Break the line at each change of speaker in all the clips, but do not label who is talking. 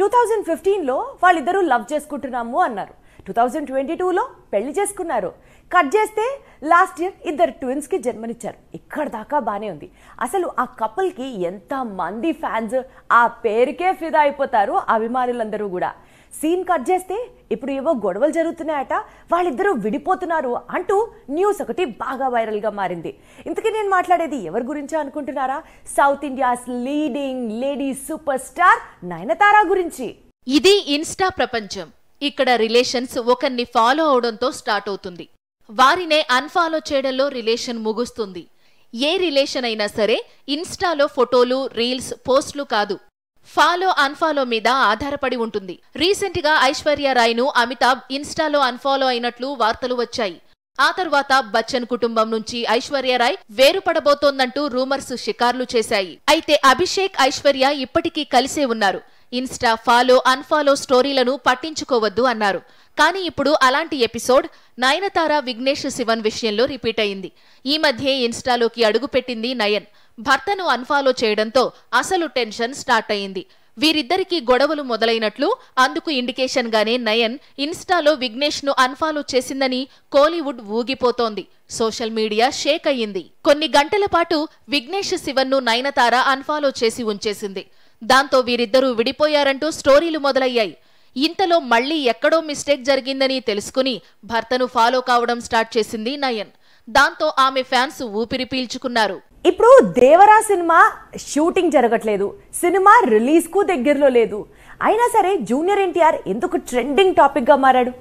two thousand ఫిఫ్టీన్లో వాళ్ళిద్దరూ love చేసుకుంటున్నాము అన్నారు టూ థౌజండ్ ట్వంటీ టూలో పెళ్లి చేసుకున్నారు కట్ చేస్తే లాస్ట్ ఇయర్ ఇద్దరు ట్విన్స్కి జన్మనిచ్చారు ఇక్కడ దాకా బాగానే ఉంది అసలు ఆ కపుల్కి ఎంతమంది ఫ్యాన్స్ ఆ పేరుకే ఫిదా అయిపోతారు అభిమానులందరూ కూడా సీన్ కట్ చేస్తే ఇప్పుడు ఏవో గొడవలు జరుగుతున్నాయట వాళ్ళిద్దరూ విడిపోతున్నారు అంటూ న్యూస్ ఒకటి బాగా వైరల్గా మారింది ఇంతకీ నేను మాట్లాడేది ఎవరి గురించో
అనుకుంటున్నారా South India's leading lady super star Nayanthara గురించి ఇది ఇన్స్టా ప్రపంచం ఇక్కడ రిలేషన్స్ ఒకరిని ఫాలో అవడంతో స్టార్ట్ అవుతుంది వారినే అన్ఫాలో చేయడంలో రిలేషన్ ముగుస్తుంది ఏ రిలేషన్ అయినా సరే ఇన్స్టాలో ఫోటోలు రీల్స్ పోస్ట్లు కాదు ఫాలో అన్ఫాలో మీద ఆధారపడి ఉంటుంది రీసెంట్ గా ఐశ్వర్య రాయ్ ను అమితాబ్ ఇన్స్టాలో అన్ఫాలో అయినట్లు వార్తలు వచ్చాయి ఆ తర్వాత బచ్చన్ కుటుంబం నుంచి ఐశ్వర్య రాయ్ వేరుపడబోతోందంటూ రూమర్స్ షికార్లు చేశాయి అయితే అభిషేక్ ఐశ్వర్య ఇప్పటికీ కలిసే ఉన్నారు ఇన్స్టా ఫాలో అన్ఫాలో స్టోరీలను పట్టించుకోవద్దు అన్నారు కానీ ఇప్పుడు అలాంటి ఎపిసోడ్ నయనతార విఘ్నేష్ శివన్ విషయంలో రిపీట్ అయింది ఈ మధ్యే ఇన్స్టాలోకి అడుగుపెట్టింది నయన్ భర్తను అన్ఫాలో చేయడంతో అసలు టెన్షన్ స్టార్ట్ అయింది వీరిద్దరికీ గొడవలు మొదలైనట్లు అందుకు ఇండికేషన్ గానే నయన్ ఇన్స్టాలో విఘ్నేష్ ను అన్ఫాలో చేసిందని కోలీవుడ్ ఊగిపోతోంది సోషల్ మీడియా షేక్ అయ్యింది కొన్ని గంటల పాటు విఘ్నేష్ శివన్ను నయనతార అన్ఫాలో చేసి ఉంచేసింది దాంతో వీరిద్దరూ విడిపోయారంటూ స్టోరీలు మొదలయ్యాయి ఇంతలో మళ్లీ ఎక్కడో మిస్టేక్ జరిగిందని తెలుసుకుని భర్తను ఫాలో కావడం స్టార్ట్ చేసింది నయన్ దాంతో ఆమె ఫ్యాన్స్ ఊపిరి పీల్చుకున్నారు ఇప్పుడు
దేవరా సినిమా షూటింగ్ జరగట్లేదు సినిమా రిలీజ్ కు దగ్గరలో లేదు అయినా సరే జూనియర్ ఎన్టీఆర్ ఎందుకు ట్రెండింగ్ టాపిక్ గా మారాడు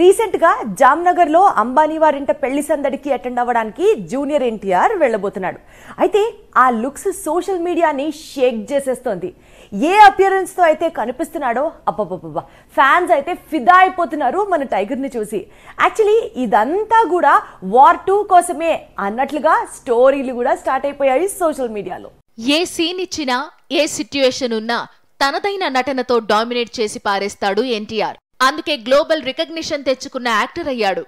రీసెంట్గా జామ్నగర్లో అంబానీ వారింట పెళ్లి సందడికి అటెండ్ అవ్వడానికి జూనియర్ ఎన్టీఆర్ వెళ్ళబోతున్నాడు అయితే ఆ లుక్స్ సోషల్ మీడియాని షేక్ చేసేస్తోంది ఏ తో అయితే కనిపిస్తున్నాడో అబ్బబ్బబ్బబ్బా ఫ్యాన్స్ అయితే ఫిదా అయిపోతున్నారు మన టైగర్ని చూసి యాక్చువల్లీ ఇదంతా కూడా వార్ టూ కోసమే అన్నట్లుగా స్టోరీలు కూడా స్టార్ట్ అయిపోయాయి
సోషల్ మీడియాలో ఏ సీన్ ఇచ్చినా ఏ సిట్యుయేషన్ ఉన్నా తనదైన నటనతో డామినేట్ చేసి పారేస్తాడు ఎన్టీఆర్ అందుకే గ్లోబల్ రికగ్నిషన్ తెచ్చుకున్న యాక్టర్ అయ్యాడు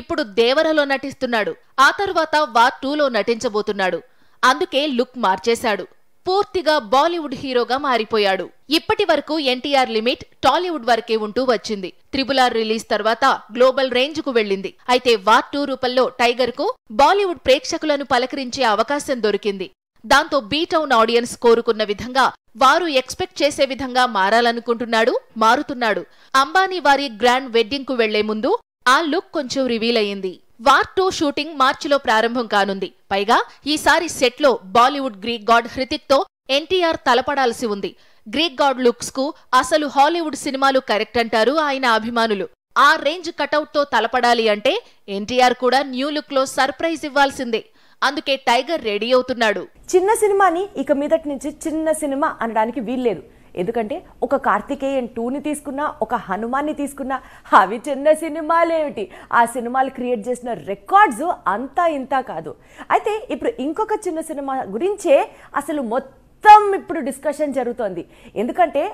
ఇప్పుడు దేవరలో నటిస్తున్నాడు ఆ తర్వాత వార్ టూలో నటించబోతున్నాడు అందుకే లుక్ మార్చేశాడు పూర్తిగా బాలీవుడ్ హీరోగా మారిపోయాడు ఇప్పటి వరకు ఎన్టీఆర్ లిమిట్ టాలీవుడ్ వరకే ఉంటూ వచ్చింది త్రిబుల్ ఆర్ రిలీజ్ తర్వాత గ్లోబల్ రేంజ్ కు వెళ్ళింది అయితే వార్ టూ రూపంలో టైగర్ కు బాలీవుడ్ ప్రేక్షకులను పలకరించే అవకాశం దొరికింది దాంతో బీటౌన్ ఆడియన్స్ కోరుకున్న విధంగా వారు ఎక్స్పెక్ట్ చేసే విధంగా మారాలనుకుంటున్నాడు మారుతున్నాడు అంబానీ వారి గ్రాండ్ వెడ్డింగ్ కు వెళ్లే ముందు ఆ లుక్ కొంచెం రివీల్ అయింది వార్ టూ షూటింగ్ మార్చిలో ప్రారంభం కానుంది పైగా ఈసారి సెట్లో బాలీవుడ్ గ్రీక్ గాడ్ హృతిక్ తో ఎన్టీఆర్ తలపడాల్సి ఉంది గ్రీక్ గాడ్ లుక్స్ కు అసలు హాలీవుడ్ సినిమాలు కరెక్ట్ అంటారు ఆయన అభిమానులు ఆ రేంజ్ కటౌట్ తో తలపడాలి అంటే ఎన్టీఆర్ కూడా న్యూ లుక్ లో సర్ప్రైజ్ ఇవ్వాల్సిందే అందుకే టైగర్ రెడీ అవుతున్నాడు చిన్న సినిమాని ఇక మీదటి నుంచి చిన్న సినిమా అనడానికి వీల్లేదు ఎందుకంటే ఒక
కార్తికేయన్ టూని తీసుకున్నా ఒక హనుమాన్ని తీసుకున్నా అవి చిన్న సినిమాలేమిటి ఆ సినిమాలు క్రియేట్ చేసిన రికార్డ్స్ అంతా ఇంత కాదు అయితే ఇప్పుడు ఇంకొక చిన్న సినిమా గురించే అసలు మొత్తం ఇప్పుడు డిస్కషన్ జరుగుతోంది ఎందుకంటే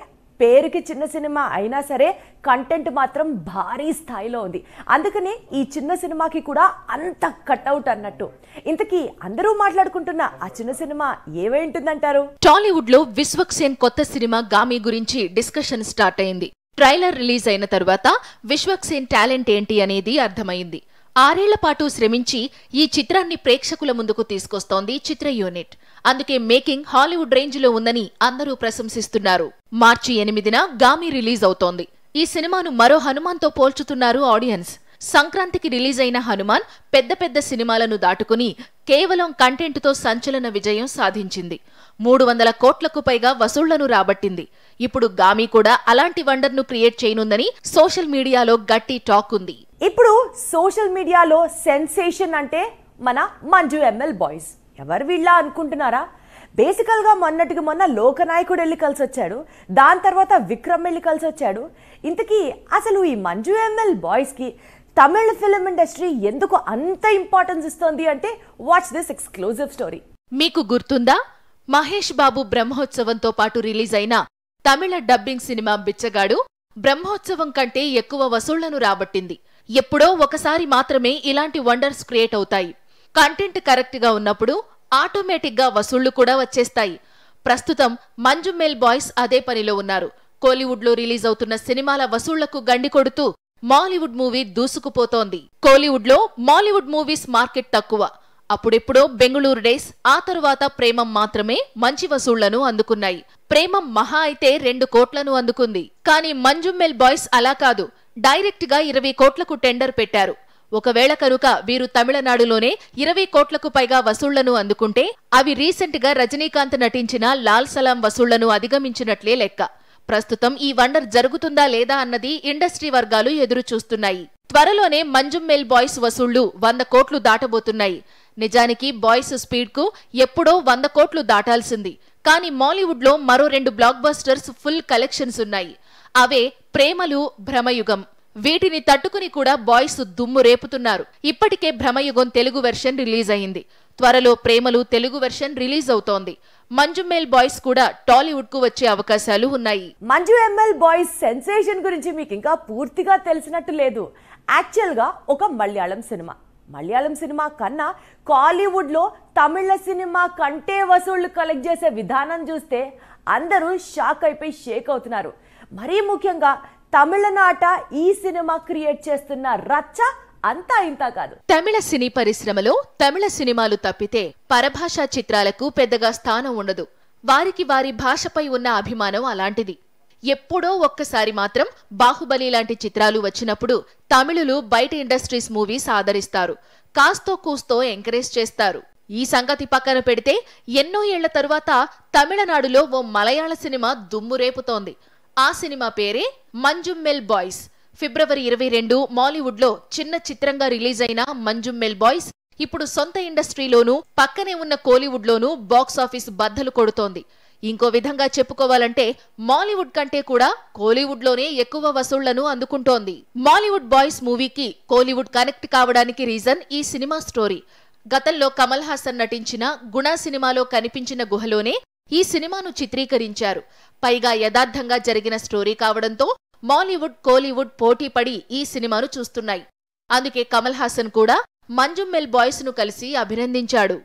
పేరుకి చిన్న సినిమా అయినా సరే కంటెంట్ మాత్రం భారీ స్థాయిలో ఉంది అందుకనే ఈ చిన్న సినిమాకి కూడా అంత కట్అవుట్ అన్నట్టు ఇంతకీ అందరూ మాట్లాడుకుంటున్న ఆ చిన్న
సినిమా ఏమైంటుందంటారు టాలీవుడ్ లో విశ్వక్ సేన్ కొత్త సినిమా గామి గురించి డిస్కషన్ స్టార్ట్ అయింది ట్రైలర్ రిలీజ్ అయిన తరువాత విశ్వక్ సేన్ టాలెంట్ ఏంటి అనేది అర్థమైంది ఆరేళ్ల పాటు శ్రమించి ఈ చిత్రాన్ని ప్రేక్షకుల ముందుకు తీసుకొస్తోంది చిత్ర యూనిట్ అందుకే మేకింగ్ హాలీవుడ్ రేంజ్లో ఉందని అందరూ ప్రశంసిస్తున్నారు మార్చి ఎనిమిదిన గామి రిలీజ్ అవుతోంది ఈ సినిమాను మరో హనుమాన్తో పోల్చుతున్నారు ఆడియన్స్ సంక్రాంతికి రిలీజ్ అయిన హనుమాన్ పెద్ద పెద్ద సినిమాలను దాటుకుని కేవలం కంటెంట్తో సంచలన విజయం సాధించింది మూడు వందల కోట్లకు పైగా వసూళ్లను రాబట్టింది ఇప్పుడు గామి కూడా అలాంటి వండర్ను క్రియేట్ చేయనుందని సోషల్ మీడియాలో గట్టి టాక్ ఉంది ఇప్పుడు సోషల్
మీడియాలో సెన్సేషన్ అంటే మన మంజు ఎంఎల్ బాయ్స్ ఎవరు వీళ్ళ అనుకుంటున్నారా బేసికల్గా మొన్నటికి మొన్న లోకనాయకుడు వెళ్ళి కలిసి వచ్చాడు దాని తర్వాత విక్రమ్ వెళ్ళి కలిసి వచ్చాడు ఇంతకీ అసలు ఈ మంజు ఎంఎల్ బాయ్స్కి తమిళ ఫిలిం
ఇండస్ట్రీ ఎందుకు అంత ఇంపార్టెన్స్ ఇస్తోంది అంటే వాచ్ దిస్ ఎక్స్క్లూజివ్ స్టోరీ మీకు గుర్తుందా మహేష్ బాబు బ్రహ్మోత్సవంతో పాటు రిలీజ్ అయిన తమిళ డబ్బింగ్ సినిమా బిచ్చగాడు బ్రహ్మోత్సవం కంటే ఎక్కువ వసూళ్లను రాబట్టింది ఎప్పుడో ఒకసారి మాత్రమే ఇలాంటి వండర్స్ క్రియేట్ అవుతాయి కంటెంట్ కరెక్ట్గా ఉన్నప్పుడు ఆటోమేటిక్గా వసూళ్లు కూడా వచ్చేస్తాయి ప్రస్తుతం మంజు మేల్ బాయ్స్ అదే పనిలో ఉన్నారు కోలీవుడ్లో రిలీజ్ అవుతున్న సినిమాల వసూళ్లకు గండి కొడుతూ మాలీవుడ్ మూవీ దూసుకుపోతోంది కోలీవుడ్లో మాలీవుడ్ మూవీస్ మార్కెట్ తక్కువ అప్పుడెప్పుడో బెంగళూరు డేస్ ఆ తరువాత ప్రేమం మాత్రమే మంచి వసూళ్లను అందుకున్నాయి ప్రేమం మహా అయితే రెండు కోట్లను అందుకుంది కానీ మంజుమ్మెల్ బాయ్స్ అలా కాదు డైరెక్ట్గా ఇరవై కోట్లకు టెండర్ పెట్టారు ఒకవేళ కనుక వీరు తమిళనాడులోనే ఇరవై కోట్లకు పైగా వసూళ్లను అందుకుంటే అవి రీసెంట్ గా రజనీకాంత్ నటించిన లాల్ సలాం వసూళ్లను అధిగమించినట్లే లెక్క ప్రస్తుతం ఈ వండర్ జరుగుతుందా లేదా అన్నది ఇండస్ట్రీ వర్గాలు ఎదురుచూస్తున్నాయి త్వరలోనే మంజుమ్మెల్ బాయ్స్ వసూళ్లు వంద కోట్లు దాటబోతున్నాయి నిజానికి బాయ్స్ స్పీడ్కు ఎప్పుడో వంద కోట్లు దాటాల్సింది కానీ మాలీవుడ్లో మరో రెండు బ్లాక్ బస్టర్స్ ఫుల్ కలెక్షన్స్ ఉన్నాయి అవే ప్రేమలు భ్రమయుగం వీటిని తట్టుకుని కూడా బాయ్స్ దుమ్ము రేపుతున్నారు ఇప్పటికే భ్రమయుగం తెలుగు వెర్షన్ రిలీజ్ అయింది త్వరలో ప్రేమలు తెలుగు వెర్షన్ రిలీజ్ అవుతోంది మంజు మేల్ బాయ్స్ కూడా టాలీవుడ్ కు వచ్చే అవకాశాలు ఉన్నాయి మంజు ఎంఎల్
బాయ్స్ సెన్సేషన్ గురించి మీకు ఇంకా పూర్తిగా తెలిసినట్టు లేదు యాక్చువల్ గా ఒక మలయాళం సినిమా మలయాళం సినిమా కన్నా కాలీవుడ్లో తమిళ సినిమా కంటే వసూళ్లు కలెక్ట్ చేసే విధానం చూస్తే అందరూ షాక్ అయిపోయి షేక్ అవుతున్నారు మరీ ముఖ్యంగా తమిళనాట ఈ సినిమా క్రియేట్ చేస్తున్న రచ్చ అంతా ఇంత కాదు
తమిళ సినీ పరిశ్రమలో తమిళ సినిమాలు తప్పితే పరభాషా చిత్రాలకు పెద్దగా స్థానం ఉండదు వారికి వారి భాషపై ఉన్న అభిమానం అలాంటిది ఎప్పుడో ఒక్కసారి మాత్రం బాహుబలి లాంటి చిత్రాలు వచ్చినప్పుడు తమిళులు బయట ఇండస్ట్రీస్ మూవీస్ ఆదరిస్తారు కాస్తో కూస్తో ఎంకరేజ్ చేస్తారు ఈ సంగతి పక్కన పెడితే ఎన్నో ఏళ్ల తరువాత తమిళనాడులో ఓ మలయాళ సినిమా దుమ్ము రేపుతోంది ఆ సినిమా పేరే మంజుమ్మెల్ బాయ్స్ ఫిబ్రవరి ఇరవై రెండు మాలీవుడ్ లో చిన్న చిత్రంగా రిలీజ్ అయిన మంజుమ్మెల్ బాయ్స్ ఇప్పుడు సొంత ఇండస్ట్రీలోనూ పక్కనే ఉన్న కోలీవుడ్లోనూ బాక్సాఫీస్ బద్దలు కొడుతోంది ఇంకో విధంగా చెప్పుకోవాలంటే మాలీవుడ్ కంటే కూడా కోలీవుడ్లోనే ఎక్కువ వసూళ్లను అందుకుంటోంది మాలీవుడ్ బాయ్స్ మూవీకి కోలీవుడ్ కనెక్ట్ కావడానికి రీజన్ ఈ సినిమా స్టోరీ గతంలో కమల్ హాసన్ నటించిన గుణ సినిమాలో కనిపించిన గుహలోనే ఈ సినిమాను చిత్రీకరించారు పైగా యథార్థంగా జరిగిన స్టోరీ కావడంతో మాలీవుడ్ కోలీవుడ్ పోటీపడి ఈ సినిమాను చూస్తున్నాయి అందుకే కమల్ హాసన్ కూడా మంజుమ్మెల్ బాయ్స్ ను కలిసి అభినందించాడు